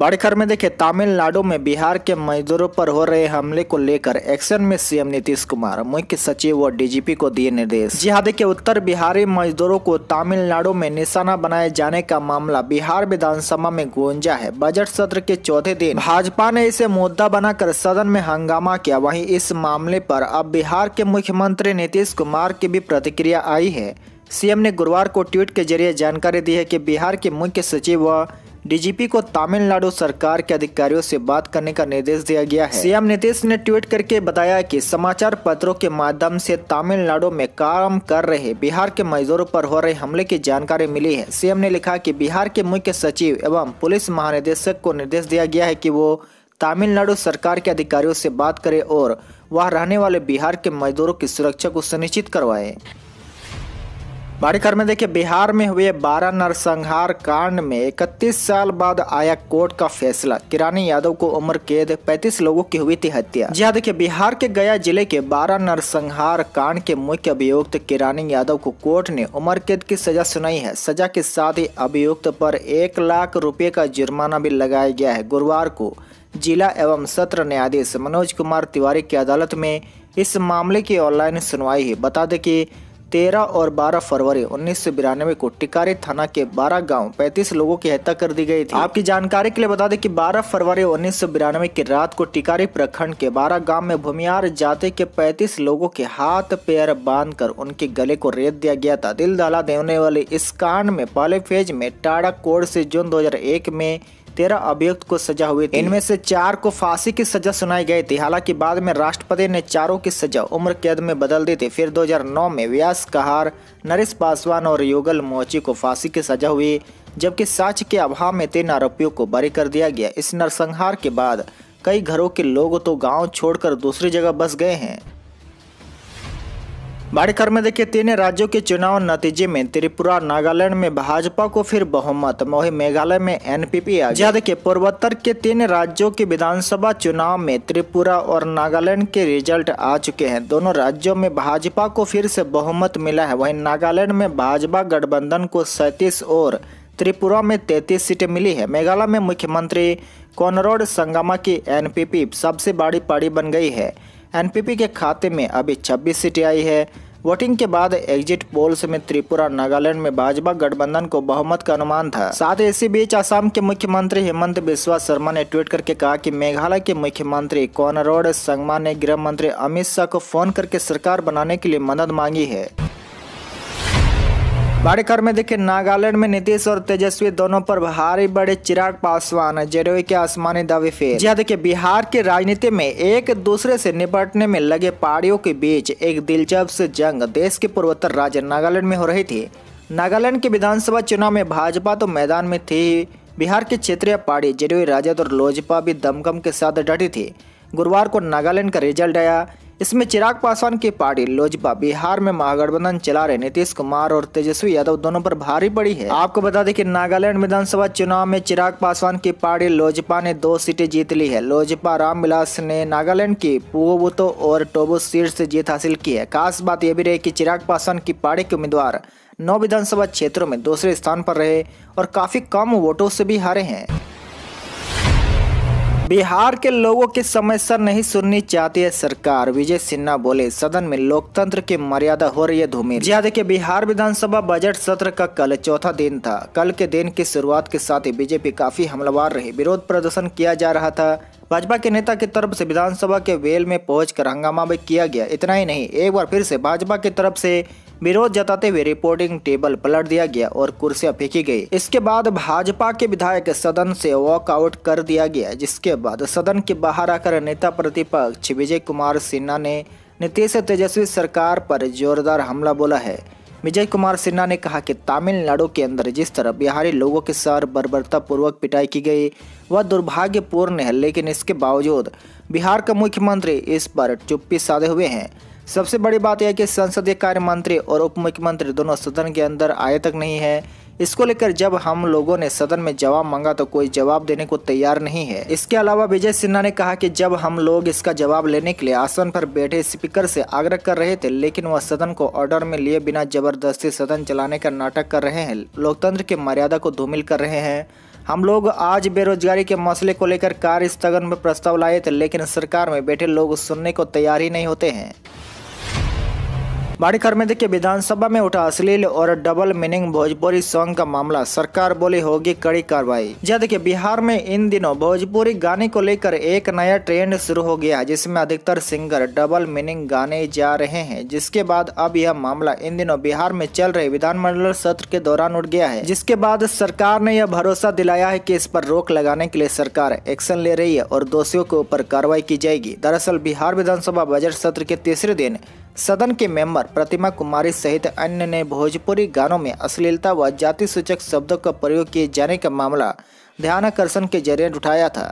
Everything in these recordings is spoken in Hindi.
बड़ी खबर में देखिए तमिलनाडु में बिहार के मजदूरों पर हो रहे हमले को लेकर एक्शन में सीएम नीतीश कुमार मुख्य सचिव व डीजीपी को दिए निर्देश जी हाँ देखिये उत्तर बिहारी मजदूरों को तमिलनाडु में निशाना बनाए जाने का मामला बिहार विधानसभा में गुंजा है बजट सत्र के चौथे दिन भाजपा ने इसे मुद्दा बनाकर सदन में हंगामा किया वही इस मामले पर अब बिहार के मुख्यमंत्री नीतीश कुमार की भी प्रतिक्रिया आई है सीएम ने गुरुवार को ट्वीट के जरिए जानकारी दी है कि बिहार के मुख्य सचिव व डीजीपी को तमिलनाडु सरकार के अधिकारियों से बात करने का निर्देश दिया गया है सीएम नीतीश ने ट्वीट करके बताया कि समाचार पत्रों के माध्यम से तमिलनाडु में काम कर रहे बिहार के मजदूरों पर हो रहे हमले की जानकारी मिली है सीएम ने लिखा कि बिहार के मुख्य सचिव एवं पुलिस महानिदेशक को निर्देश दिया गया है की वो तमिलनाडु सरकार के अधिकारियों से बात करे और वहाँ रहने वाले बिहार के मजदूरों की सुरक्षा को सुनिश्चित करवाए बड़ी खबर में देखिए बिहार में हुए 12 नरसंहार कांड में 31 साल बाद आया कोर्ट का फैसला किरानी यादव को उम्र कैद 35 लोगों की हुई थी हत्या जी हाँ, देखिए बिहार के गया जिले के 12 नरसंहार कांड के मुख्य अभियुक्त किरानी यादव को कोर्ट ने उम्र कैद की सजा सुनाई है सजा के साथ ही अभियुक्त पर एक लाख रूपये का जुर्माना भी लगाया गया है गुरुवार को जिला एवं सत्र न्यायाधीश मनोज कुमार तिवारी की अदालत में इस मामले की ऑनलाइन सुनवाई है बता दें कि तेरह और बारह फरवरी उन्नीस सौ बिरानवे को टिकारी थाना के बारह गांव पैंतीस लोगों की हत्या कर दी गई थी आपकी जानकारी के लिए बता दें कि बारह फरवरी उन्नीस सौ बिरानवे की रात को टिकारी प्रखंड के बारह गांव में भूमियार जाते के पैंतीस लोगों के हाथ पैर बांध कर उनके गले को रेत दिया गया था दिल दहला देने वाले इस कांड में पहले फेज में टाड़ा कोड से जून दो में तेरह अभियुक्त को सजा हुई थी इनमें से चार को फांसी की सजा सुनाई गई थी हालांकि बाद में राष्ट्रपति ने चारों की सजा उम्र कैद में बदल दी थी फिर 2009 में व्यास कहार नरेश पासवान और योगल मोची को फांसी की सजा हुई जबकि साक्ष के अभाव में तीन आरोपियों को बरी कर दिया गया इस नरसंहार के बाद कई घरों के लोग तो गाँव छोड़कर दूसरी जगह बस गए हैं बड़ी खबर में देखिए तीन राज्यों के चुनाव नतीजे में त्रिपुरा नागालैंड में भाजपा को फिर बहुमत वही मेघालय में एनपीपी आ गया देखिए पूर्वोत्तर के तीन राज्यों के विधानसभा चुनाव में त्रिपुरा और नागालैंड के रिजल्ट आ चुके हैं दोनों राज्यों में भाजपा को फिर से बहुमत मिला है वहीं नागालैंड में भाजपा गठबंधन को सैंतीस और त्रिपुरा में तैतीस सीटें मिली है मेघालय में मुख्यमंत्री कॉनरोड संगामा की एन सबसे बड़ी पारी बन गई है एनपीपी के खाते में अभी छब्बीस सीटें आई है वोटिंग के बाद एग्जिट पोल्स में त्रिपुरा नागालैंड में भाजपा गठबंधन को बहुमत का अनुमान था साथ ही इसी बीच आसाम के मुख्यमंत्री हेमंत बिस्वा शर्मा ने ट्वीट करके कहा कि मेघालय के मुख्यमंत्री कोनरोड संगमा ने गृह मंत्री अमित शाह को फोन करके सरकार बनाने के लिए मदद मांगी है बड़े खबर में देखिए नागालैंड में नीतीश और तेजस्वी दोनों पर भारी बड़े चिराग पासवान जेडीयू के आसमानी दावे फेर जी हाँ, देखिए बिहार के राजनीति में एक दूसरे से निपटने में लगे पहाड़ियों के बीच एक दिलचस्प जंग देश के पूर्वोत्तर राज्य नागालैंड में हो रही थी नागालैंड के विधानसभा चुनाव में भाजपा तो मैदान में थी बिहार की क्षेत्रीय पार्टी जेडीयू राजद और लोजपा भी दमकम के साथ डटी थी गुरुवार को नागालैंड का रिजल्ट आया इसमें चिराग पासवान की पार्टी लोजपा बिहार में महागठबंधन चला रहे नीतीश कुमार और तेजस्वी यादव दोनों पर भारी पड़ी है आपको बता दें कि नागालैंड विधानसभा चुनाव में चिराग पासवान की पार्टी लोजपा ने दो सीटें जीत ली है लोजपा रामविलास ने नागालैंड की पुवबुतो और टोबो सीट से जीत हासिल की है खास बात यह भी रही की चिराग पासवान की पार्टी के उम्मीदवार नौ विधानसभा क्षेत्रों में दूसरे स्थान पर रहे और काफी कम वोटों से भी हारे हैं बिहार के लोगों की समस्या नहीं सुननी चाहती है सरकार विजय सिन्हा बोले सदन में लोकतंत्र की मर्यादा हो रही है धूमिल याद है हाँ, बिहार विधानसभा बजट सत्र का कल चौथा दिन था कल के दिन की शुरुआत के साथ ही बीजेपी काफी हमलावार रही विरोध प्रदर्शन किया जा रहा था भाजपा के नेता की तरफ से विधानसभा के वेल में पहुंचकर हंगामा भी किया गया इतना ही नहीं एक बार फिर से भाजपा की तरफ से विरोध जताते हुए रिपोर्टिंग टेबल पलट दिया गया और कुर्सियां फेंकी गई इसके बाद भाजपा के विधायक सदन से वॉकआउट कर दिया गया जिसके बाद सदन के बाहर आकर नेता प्रतिपक्ष विजय कुमार सिन्हा ने नीतीश तेजस्वी सरकार पर जोरदार हमला बोला है विजय कुमार सिन्हा ने कहा कि तमिलनाडु के अंदर जिस तरह बिहारी लोगों के साथ पूर्वक पिटाई की गई वह दुर्भाग्यपूर्ण है लेकिन इसके बावजूद बिहार का मुख्यमंत्री इस पर चुप्पी साधे हुए हैं सबसे बड़ी बात यह कि संसदीय कार्य मंत्री और उप मुख्यमंत्री दोनों सदन के अंदर आए तक नहीं है इसको लेकर जब हम लोगों ने सदन में जवाब मांगा तो कोई जवाब देने को तैयार नहीं है इसके अलावा विजय सिन्हा ने कहा कि जब हम लोग इसका जवाब लेने के लिए आसन पर बैठे स्पीकर से आग्रह कर रहे थे लेकिन वह सदन को ऑर्डर में लिए बिना जबरदस्ती सदन चलाने का नाटक कर रहे हैं लोकतंत्र के मर्यादा को धूमिल कर रहे हैं हम लोग आज बेरोजगारी के मसले को लेकर कार्य स्थगन में प्रस्ताव लाए थे लेकिन सरकार में बैठे लोग सुनने को तैयार ही नहीं होते हैं बाड़ीखर में देखिए विधानसभा में उठा अश्लील और डबल मीनिंग भोजपुरी सॉन्ग का मामला सरकार बोली होगी कड़ी कार्रवाई जहाँ देखिये बिहार में इन दिनों भोजपुरी गाने को लेकर एक नया ट्रेंड शुरू हो गया जिसमें अधिकतर सिंगर डबल मीनिंग गाने जा रहे हैं जिसके बाद अब यह मामला इन दिनों बिहार में चल रहे विधानमंडल सत्र के दौरान उठ गया है जिसके बाद सरकार ने यह भरोसा दिलाया है कि इस पर रोक लगाने के लिए सरकार एक्शन ले रही है और दोषियों के ऊपर कार्रवाई की जाएगी दरअसल बिहार विधानसभा बजट सत्र के तीसरे दिन सदन के मेंबर प्रतिमा कुमारी सहित अन्य ने भोजपुरी गानों में अश्लीलता व जाति सूचक शब्दों का प्रयोग किए जाने का मामला ध्यानाकर्षण के जरिए उठाया था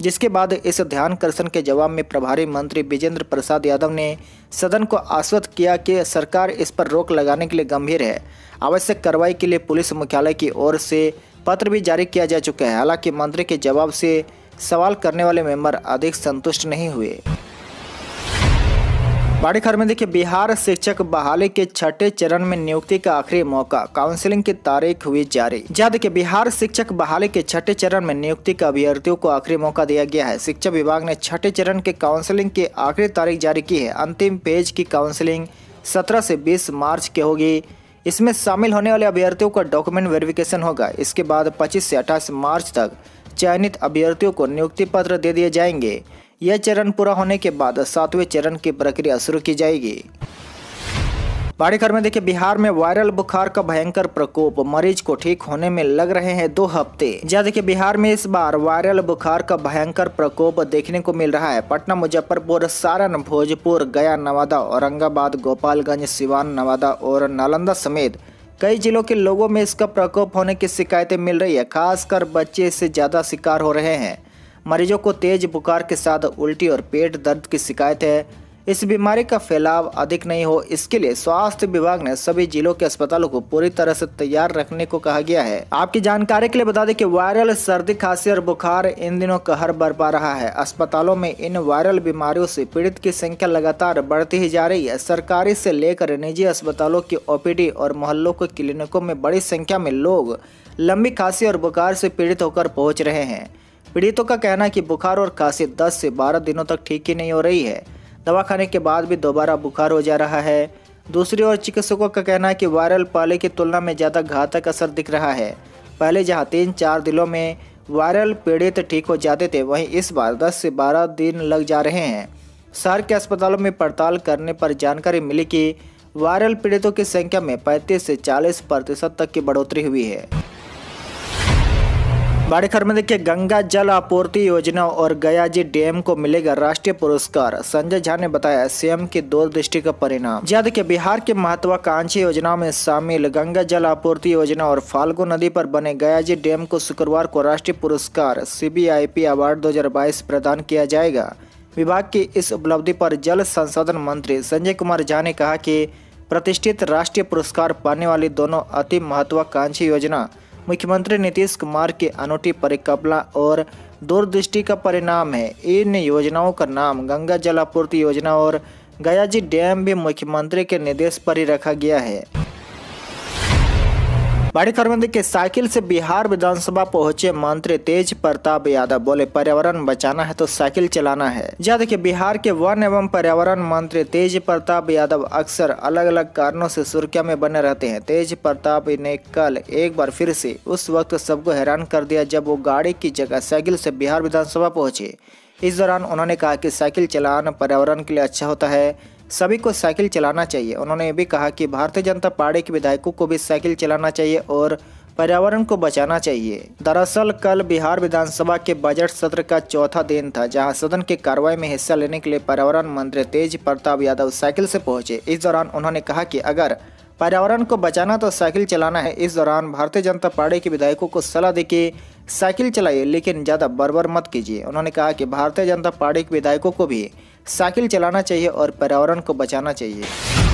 जिसके बाद इस ध्यानाकर्षण के जवाब में प्रभारी मंत्री विजेंद्र प्रसाद यादव ने सदन को आश्वस्त किया कि सरकार इस पर रोक लगाने के लिए गंभीर है आवश्यक कार्रवाई के लिए पुलिस मुख्यालय की ओर से पत्र भी जारी किया जा चुका है हालांकि मंत्री के जवाब से सवाल करने वाले मेंबर अधिक संतुष्ट नहीं हुए बड़ी खबर में देखिए बिहार शिक्षक बहाली के छठे चरण में नियुक्ति का आखिरी मौका काउंसलिंग की तारीख हुई जारी जहाँ देखिए बिहार शिक्षक बहाली के छठे चरण में नियुक्ति का अभ्यर्थियों को आखिरी मौका दिया गया है शिक्षा विभाग ने छठे चरण के काउंसलिंग की आखिरी तारीख जारी की है अंतिम पेज की काउंसलिंग सत्रह से बीस मार्च के होगी इसमें शामिल होने वाले अभ्यर्थियों का डॉक्यूमेंट वेरिफिकेशन होगा इसके बाद पच्चीस से अट्ठाईस मार्च तक चयनित अभ्यर्थियों को नियुक्ति पत्र दे दिए जाएंगे यह चरण पूरा होने के बाद सातवें चरण की प्रक्रिया शुरू की जाएगी बाड़ी खबर में देखिए बिहार में वायरल बुखार का भयंकर प्रकोप मरीज को ठीक होने में लग रहे हैं दो हफ्ते जहाँ देखिए बिहार में इस बार वायरल बुखार का भयंकर प्रकोप देखने को मिल रहा है पटना मुजफ्फरपुर सारण भोजपुर गया नवादा औरंगाबाद गोपालगंज सिवान नवादा और नालंदा समेत कई जिलों के लोगों में इसका प्रकोप होने की शिकायतें मिल रही है खासकर बच्चे इससे ज्यादा शिकार हो रहे हैं मरीजों को तेज बुखार के साथ उल्टी और पेट दर्द की शिकायत है इस बीमारी का फैलाव अधिक नहीं हो इसके लिए स्वास्थ्य विभाग ने सभी जिलों के अस्पतालों को पूरी तरह से तैयार रखने को कहा गया है आपकी जानकारी के लिए बता दें कि वायरल सर्दी खांसी और बुखार इन दिनों कहर बरपा रहा है अस्पतालों में इन वायरल बीमारियों से पीड़ित की संख्या लगातार बढ़ती ही जा रही है सरकारी से लेकर निजी अस्पतालों की ओपीडी और मोहल्लों के क्लिनिकों में बड़ी संख्या में लोग लंबी खांसी और बुखार से पीड़ित होकर पहुँच रहे हैं पीड़ितों का कहना है कि बुखार और खांसी 10 से 12 दिनों तक ठीक ही नहीं हो रही है दवा खाने के बाद भी दोबारा बुखार हो जा रहा है दूसरी ओर चिकित्सकों का कहना है कि वायरल पहले की तुलना में ज़्यादा घातक असर दिख रहा है पहले जहाँ तीन चार दिनों में वायरल पीड़ित ठीक हो जाते थे वहीं इस बार दस से बारह दिन लग जा रहे हैं शहर के अस्पतालों में पड़ताल करने पर जानकारी मिली कि वायरल पीड़ितों की संख्या में 35 से 40 प्रतिशत तक की बढ़ोतरी हुई है बाड़ीखर में देखिए गंगा जल आपूर्ति योजना और गया जी डैम को मिलेगा राष्ट्रीय पुरस्कार संजय झा ने बताया सीएम की दूरदृष्टि का परिणाम याद के बिहार के महत्वाकांक्षी योजनाओं में शामिल गंगा जल आपूर्ति योजना और फाल्गु नदी पर बने गया जी डैम को शुक्रवार को राष्ट्रीय पुरस्कार सीबीआईपी अवार्ड दो प्रदान किया जाएगा विभाग की इस उपलब्धि पर जल संसाधन मंत्री संजय कुमार झा ने कहा कि प्रतिष्ठित राष्ट्रीय पुरस्कार पाने वाली दोनों अति महत्वाकांक्षी योजना मुख्यमंत्री नीतीश कुमार के अनूठी परिकल्पना और दूरदृष्टि का परिणाम है इन योजनाओं का नाम गंगा जलापूर्ति योजना और गयाजी डैम भी मुख्यमंत्री के निर्देश पर ही रखा गया है बड़ी खरबंदी के साइकिल से बिहार विधानसभा पहुंचे मंत्री तेज प्रताप यादव बोले पर्यावरण बचाना है तो साइकिल चलाना है जहाँ देखिए बिहार के वन एवं पर्यावरण मंत्री तेज प्रताप यादव अक्सर अलग अलग कारणों से सुर्खिया में बने रहते हैं तेज प्रताप ने कल एक बार फिर से उस वक्त सबको हैरान कर दिया जब वो गाड़ी की जगह साइकिल से बिहार विधानसभा पहुंचे इस दौरान उन्होंने कहा कि साइकिल चलाना पर्यावरण के लिए अच्छा होता है सभी को साइकिल चलाना चाहिए उन्होंने ये भी कहा कि भारतीय जनता पार्टी के विधायकों को भी साइकिल चलाना चाहिए और पर्यावरण को बचाना चाहिए दरअसल कल बिहार विधानसभा के बजट सत्र का चौथा दिन था जहां सदन के कार्रवाई में हिस्सा लेने के लिए पर्यावरण मंत्री तेज प्रताप यादव साइकिल से पहुंचे इस दौरान उन्होंने कहा कि अगर पर्यावरण को बचाना तो साइकिल चलाना है इस दौरान भारतीय जनता पार्टी के विधायकों को सलाह दी कि साइकिल चलाइए लेकिन ज़्यादा बर्बर मत कीजिए उन्होंने कहा कि भारतीय जनता पार्टी के विधायकों को भी साइकिल चलाना चाहिए और पर्यावरण को बचाना चाहिए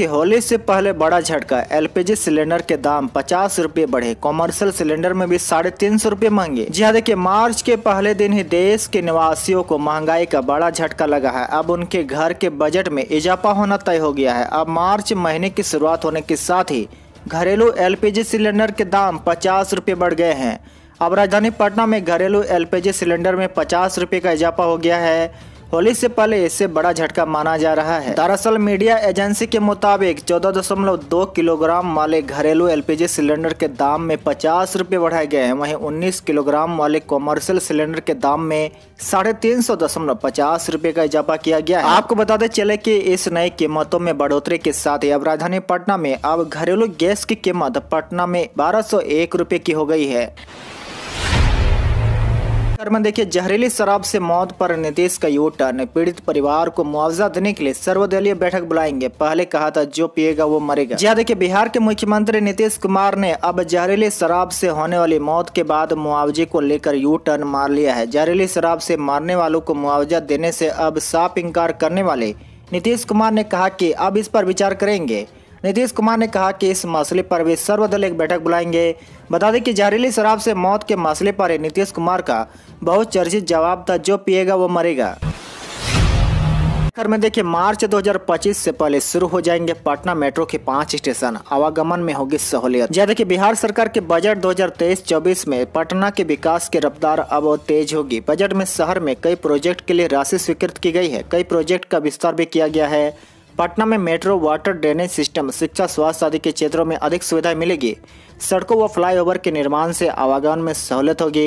कि होली से पहले बड़ा झटका एलपीजी सिलेंडर के दाम पचास रूपए बढ़े कॉमर्शियल सिलेंडर में भी साढ़े तीन सौ रूपए महंगे जी हाँ देखिए मार्च के पहले दिन ही देश के निवासियों को महंगाई का बड़ा झटका लगा है अब उनके घर के बजट में इजाफा होना तय हो गया है अब मार्च महीने की शुरुआत होने के साथ ही घरेलू एलपीजी सिलेंडर के दाम पचास रूपए बढ़ गए हैं अब राजधानी पटना में घरेलू एलपीजी सिलेंडर में पचास रूपए का इजाफा हो गया है होली से पहले इसे बड़ा झटका माना जा रहा है दरअसल मीडिया एजेंसी के मुताबिक 14.2 किलोग्राम वाले घरेलू एलपीजी सिलेंडर के दाम में पचास रूपए बढ़ाए गए हैं वहीं 19 किलोग्राम वाले कॉमर्शियल सिलेंडर के दाम में साढ़े तीन सौ दशमलव पचास रूपए का इजाफा किया गया है आपको बताते चले कि इस नए कीमतों में बढ़ोतरी के साथ ही अब राजधानी पटना में अब घरेलू गैस की कीमत पटना में बारह सौ एक की हो गयी है खबर में देखिए जहरीली शराब से मौत पर नीतीश का यू टर्न पीड़ित परिवार को मुआवजा देने के लिए सर्वदलीय बैठक बुलाएंगे पहले कहा था जो पिएगा वो मरेगा जी हाँ, देखिए बिहार के मुख्यमंत्री नीतीश कुमार ने अब जहरीली शराब से होने वाली मौत के बाद मुआवजे को लेकर यू टर्न मार लिया है जहरीली शराब से मारने वालों को मुआवजा देने से अब साफ इनकार करने वाले नीतीश कुमार ने कहा की अब इस पर विचार करेंगे नीतीश कुमार ने कहा कि इस मसले पर वे सर्वदलीय बैठक बुलाएंगे बता दें कि जहरीली शराब से मौत के मसले पर नीतीश कुमार का बहुत चर्चित जवाब था जो पिएगा वो मरेगा घर में देखिए मार्च 2025 से पहले शुरू हो जाएंगे पटना मेट्रो के पांच स्टेशन आवागमन में होगी सहूलियत जैसे कि बिहार सरकार के बजट 2023-24 में पटना के विकास की रफ्तार अब तेज होगी बजट में शहर में कई प्रोजेक्ट के लिए राशि स्वीकृत की गई है कई प्रोजेक्ट का विस्तार भी किया गया है पटना में मेट्रो वाटर ड्रेनेज सिस्टम शिक्षा स्वास्थ्य आदि के क्षेत्रों में अधिक सुविधाएं मिलेगी सड़कों व फ्लाईओवर के निर्माण से आवागमन में सहूलियत होगी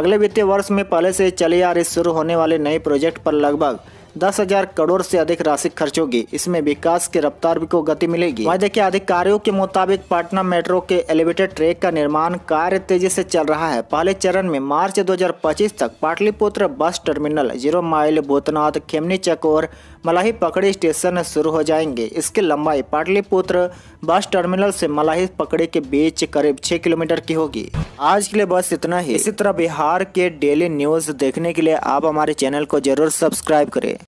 अगले वित्तीय वर्ष में पहले से चले आ रहे शुरू होने वाले नए प्रोजेक्ट पर लगभग दस हजार करोड़ से अधिक राशि खर्च होगी इसमें विकास की रफ्तार को गति मिलेगी वहीं के अधिकारियों के मुताबिक पटना मेट्रो के एलिवेटेड ट्रैक का निर्माण कार्य तेजी से चल रहा है पहले चरण में मार्च 2025 तक Pataliputra bus terminal zero mile Bhootnath Khemni Chak और मलाही पकड़ी स्टेशन शुरू हो जाएंगे इसकी लंबाई पाटलिपुत्र बस टर्मिनल से मलाही पकड़ी के बीच करीब छह किलोमीटर की होगी आज के लिए बस इतना ही इसी तरह बिहार के डेली न्यूज देखने के लिए आप हमारे चैनल को जरूर सब्सक्राइब करें